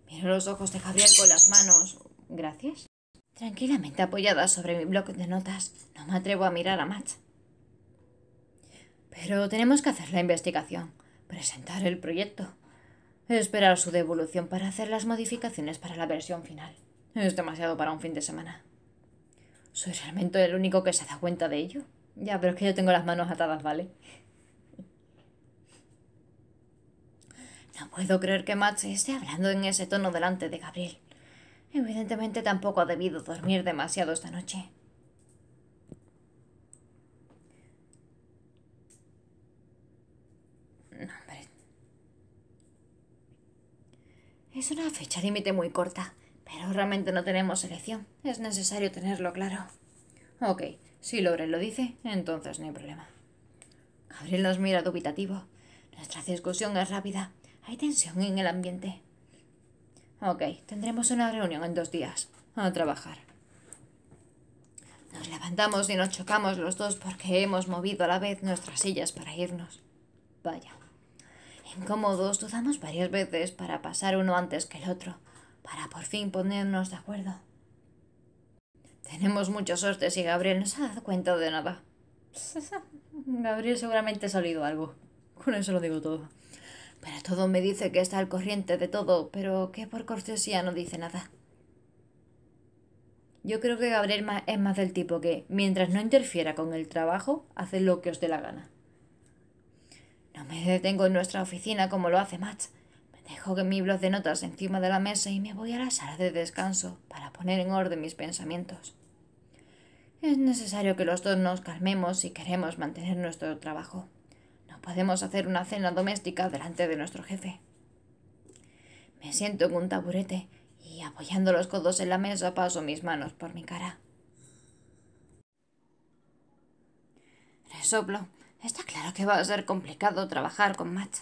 Speaker 1: Miro los ojos de Gabriel con las manos. Gracias. Tranquilamente apoyada sobre mi bloque de notas, no me atrevo a mirar a Matt. Pero tenemos que hacer la investigación, presentar el proyecto, Esperar su devolución para hacer las modificaciones para la versión final. Es demasiado para un fin de semana. Soy realmente el único que se da cuenta de ello. Ya, pero es que yo tengo las manos atadas, ¿vale? No puedo creer que Max esté hablando en ese tono delante de Gabriel. Evidentemente tampoco ha debido dormir demasiado esta noche. Es una fecha límite muy corta, pero realmente no tenemos elección. Es necesario tenerlo claro. Ok, si Loren lo dice, entonces no hay problema. Gabriel nos mira dubitativo. Nuestra discusión es rápida. Hay tensión en el ambiente. Ok, tendremos una reunión en dos días. A trabajar. Nos levantamos y nos chocamos los dos porque hemos movido a la vez nuestras sillas para irnos. Vaya. Incómodos, dudamos varias veces para pasar uno antes que el otro, para por fin ponernos de acuerdo. Tenemos mucha suerte si Gabriel no se ha dado cuenta de nada. (laughs) Gabriel seguramente ha salido algo. Con eso lo digo todo. Pero todo me dice que está al corriente de todo, pero que por cortesía no dice nada. Yo creo que Gabriel es más del tipo que, mientras no interfiera con el trabajo, hace lo que os dé la gana. No me detengo en nuestra oficina como lo hace Matt. Me dejo que mi blog de notas encima de la mesa y me voy a la sala de descanso para poner en orden mis pensamientos. Es necesario que los dos nos calmemos si queremos mantener nuestro trabajo. No podemos hacer una cena doméstica delante de nuestro jefe. Me siento en un taburete y apoyando los codos en la mesa paso mis manos por mi cara. Resoplo Está claro que va a ser complicado trabajar con Matt.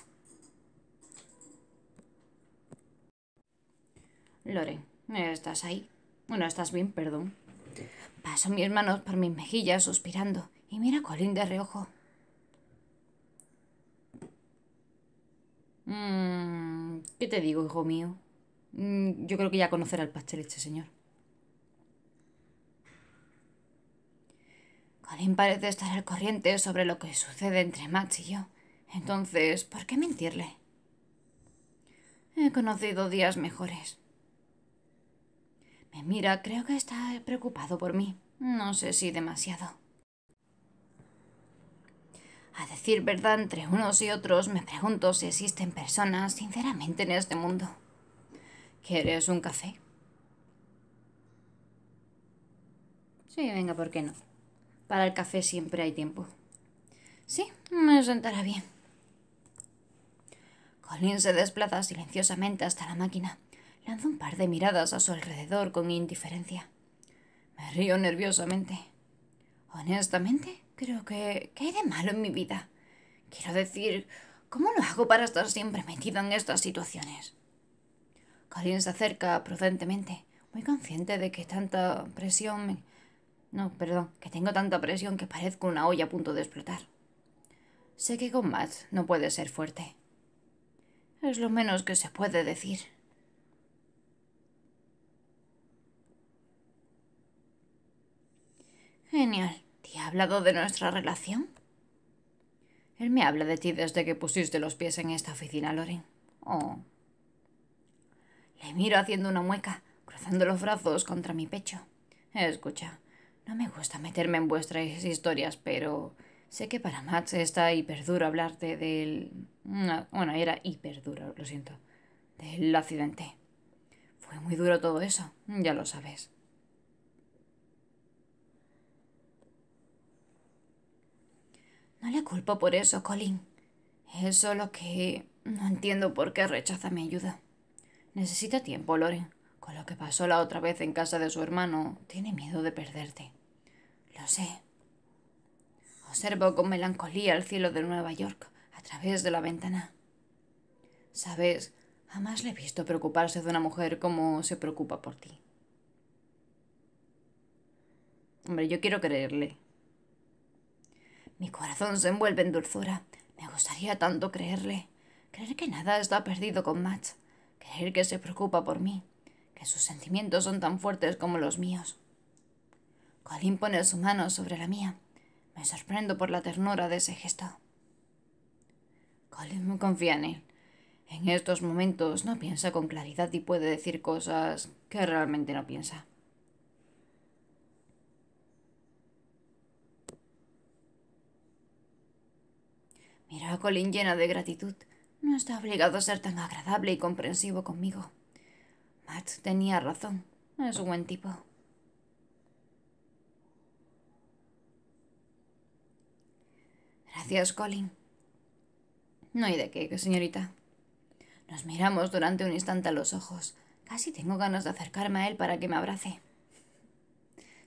Speaker 1: Lore, ¿estás ahí? Bueno, estás bien, perdón. Paso mis manos por mis mejillas suspirando y mira a Colin de reojo. Mm, ¿Qué te digo, hijo mío? Mm, yo creo que ya conocerá el pastel este señor. Colin parece estar al corriente sobre lo que sucede entre Max y yo. Entonces, ¿por qué mentirle? He conocido días mejores. Me mira, creo que está preocupado por mí. No sé si demasiado. A decir verdad, entre unos y otros me pregunto si existen personas sinceramente en este mundo. ¿Quieres un café? Sí, venga, ¿por qué no? Para el café siempre hay tiempo. Sí, me sentará bien. Colin se desplaza silenciosamente hasta la máquina. Lanza un par de miradas a su alrededor con indiferencia. Me río nerviosamente. Honestamente, creo que... ¿Qué hay de malo en mi vida? Quiero decir, ¿cómo lo hago para estar siempre metido en estas situaciones? Colin se acerca prudentemente, muy consciente de que tanta presión no, perdón, que tengo tanta presión que parezco una olla a punto de explotar. Sé que con Matt no puede ser fuerte. Es lo menos que se puede decir. Genial. ¿Te ha hablado de nuestra relación? Él me habla de ti desde que pusiste los pies en esta oficina, Loren. Oh. Le miro haciendo una mueca, cruzando los brazos contra mi pecho. Escucha, no me gusta meterme en vuestras historias, pero sé que para Max está duro hablarte del... Mm, ah, bueno, era duro, lo siento. Del accidente. Fue muy duro todo eso, mm, ya lo sabes. No le culpo por eso, Colin. Es solo que no entiendo por qué rechaza mi ayuda. Necesita tiempo, Loren. Con lo que pasó la otra vez en casa de su hermano, tiene miedo de perderte. Lo sé. Observo con melancolía el cielo de Nueva York a través de la ventana. Sabes, jamás le he visto preocuparse de una mujer como se preocupa por ti. Hombre, yo quiero creerle. Mi corazón se envuelve en dulzura. Me gustaría tanto creerle. Creer que nada está perdido con Matt. Creer que se preocupa por mí. Sus sentimientos son tan fuertes como los míos. Colin pone su mano sobre la mía. Me sorprendo por la ternura de ese gesto. Colin me confía en él. En estos momentos no piensa con claridad y puede decir cosas que realmente no piensa. Mira a Colin llena de gratitud. No está obligado a ser tan agradable y comprensivo conmigo. Matt tenía razón. Es un buen tipo. Gracias, Colin. No hay de qué, señorita. Nos miramos durante un instante a los ojos. Casi tengo ganas de acercarme a él para que me abrace.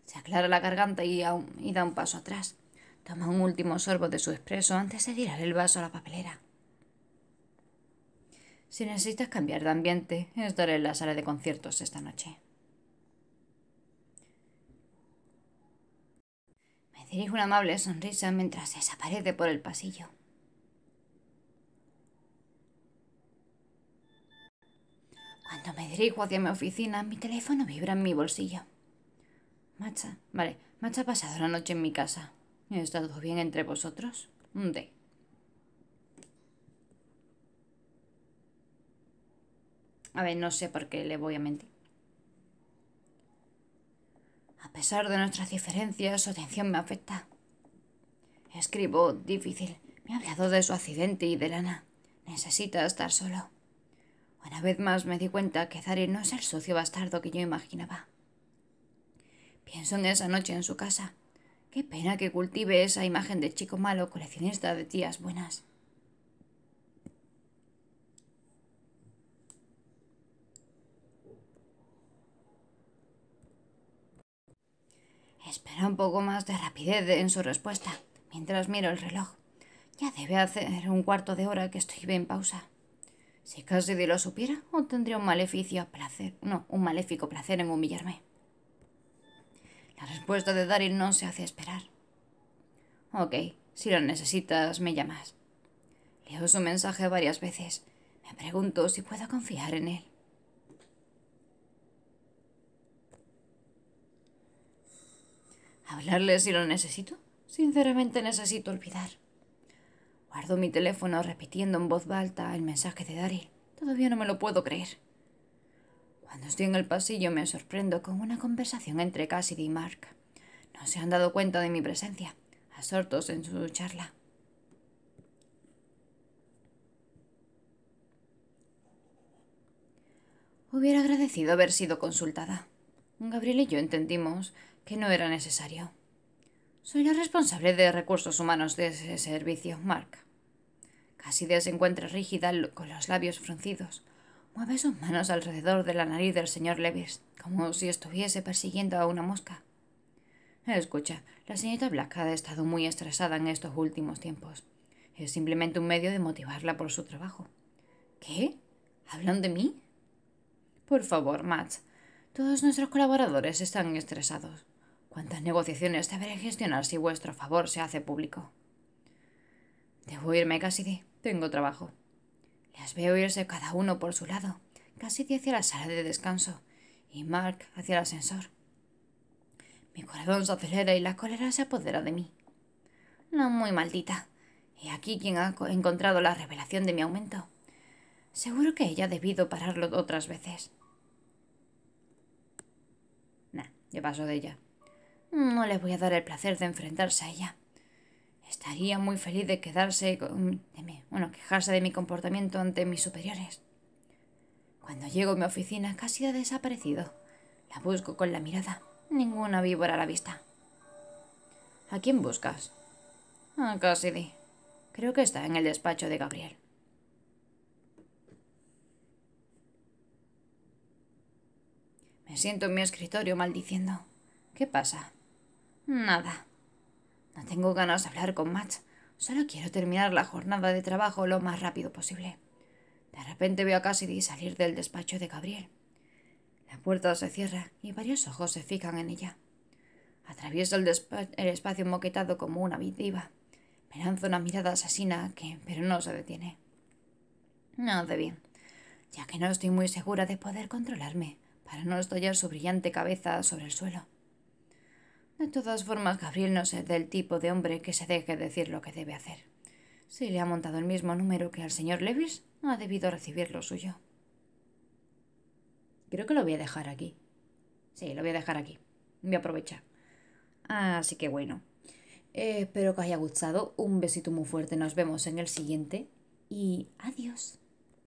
Speaker 1: Se aclara la garganta y, da un paso atrás. Toma un último sorbo de su expreso antes de tirar el vaso a la papelera. Si necesitas cambiar de ambiente, estaré en la sala de conciertos esta noche. Me dirijo una amable sonrisa mientras desaparece por el pasillo. Cuando me dirijo hacia mi oficina, mi teléfono vibra en mi bolsillo. Macha, vale, Macha ha pasado la noche en mi casa. ¿Está todo bien entre vosotros? Un A ver, no sé por qué le voy a mentir. A pesar de nuestras diferencias, su atención me afecta. Escribo difícil. Me ha hablado de su accidente y de Lana. Necesita estar solo. Una vez más me di cuenta que Zari no es el socio bastardo que yo imaginaba. Pienso en esa noche en su casa. Qué pena que cultive esa imagen de chico malo coleccionista de tías buenas. Espera un poco más de rapidez en su respuesta, mientras miro el reloj. Ya debe hacer un cuarto de hora que estoy bien pausa. Si Cassidy lo supiera, obtendría un maleficio placer, no, un maléfico placer en humillarme. La respuesta de Daryl no se hace esperar. Ok, si lo necesitas, me llamas. Leo su mensaje varias veces. Me pregunto si puedo confiar en él. ¿Hablarle si lo necesito? Sinceramente necesito olvidar. Guardo mi teléfono repitiendo en voz alta el mensaje de Daryl. Todavía no me lo puedo creer. Cuando estoy en el pasillo me sorprendo con una conversación entre Cassidy y Mark. No se han dado cuenta de mi presencia, absortos en su charla. Hubiera agradecido haber sido consultada. Gabriel y yo entendimos que no era necesario. Soy la responsable de recursos humanos de ese servicio, Mark. Cassidy se encuentra rígida con los labios fruncidos. Mueve sus manos alrededor de la nariz del señor Levis, como si estuviese persiguiendo a una mosca. Escucha, la señorita Black ha estado muy estresada en estos últimos tiempos. Es simplemente un medio de motivarla por su trabajo. ¿Qué? ¿Hablan de mí? Por favor, Matt. Todos nuestros colaboradores están estresados cuántas negociaciones deberé gestionar si vuestro favor se hace público. Debo irme, Cassidy. Tengo trabajo. Las veo irse cada uno por su lado, Cassidy hacia la sala de descanso y Mark hacia el ascensor. Mi corazón se acelera y la cólera se apodera de mí. No muy maldita. ¿Y aquí quien ha encontrado la revelación de mi aumento. Seguro que ella ha debido pararlo otras veces. Nah, yo paso de ella. No le voy a dar el placer de enfrentarse a ella. Estaría muy feliz de quedarse con, bueno, quejarse de mi comportamiento ante mis superiores. Cuando llego a mi oficina casi ha desaparecido. La busco con la mirada. Ninguna víbora a la vista. ¿A quién buscas? A Cassidy. Creo que está en el despacho de Gabriel. Me siento en mi escritorio maldiciendo. ¿Qué pasa? Nada. No tengo ganas de hablar con Matt. Solo quiero terminar la jornada de trabajo lo más rápido posible. De repente veo a Cassidy salir del despacho de Gabriel. La puerta se cierra y varios ojos se fijan en ella. Atravieso el, espacio moquetado como una vidiva. Me lanzo una mirada asesina que, pero no se detiene. No de bien, ya que no estoy muy segura de poder controlarme para no estollar su brillante cabeza sobre el suelo. De todas formas, Gabriel no es del tipo de hombre que se deje decir lo que debe hacer. Si le ha montado el mismo número que al señor Levis, ha debido recibir lo suyo. Creo que lo voy a dejar aquí. Sí, lo voy a dejar aquí. Me aprovecha. Así que bueno. Eh, espero que os haya gustado. Un besito muy fuerte. Nos vemos en el siguiente. Y adiós.